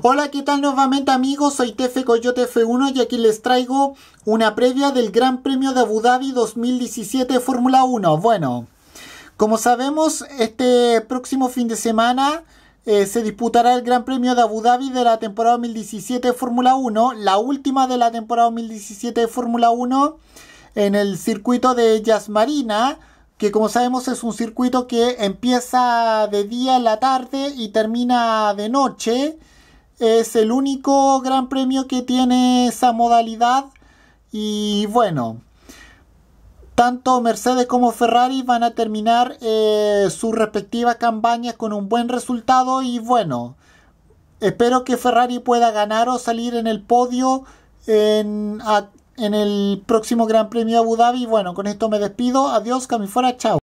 Hola, ¿qué tal nuevamente amigos? Soy Tefe Coyote F1 y aquí les traigo una previa del Gran Premio de Abu Dhabi 2017 Fórmula 1. Bueno, como sabemos, este próximo fin de semana eh, se disputará el Gran Premio de Abu Dhabi de la temporada 2017 Fórmula 1, la última de la temporada 2017 Fórmula 1 en el circuito de Yas Marina que como sabemos es un circuito que empieza de día en la tarde y termina de noche. Es el único gran premio que tiene esa modalidad y bueno, tanto Mercedes como Ferrari van a terminar eh, su respectiva campaña con un buen resultado y bueno, espero que Ferrari pueda ganar o salir en el podio en, el próximo Gran Premio Abu Dhabi. Bueno, con esto me despido. Adiós, cami fuera, chao.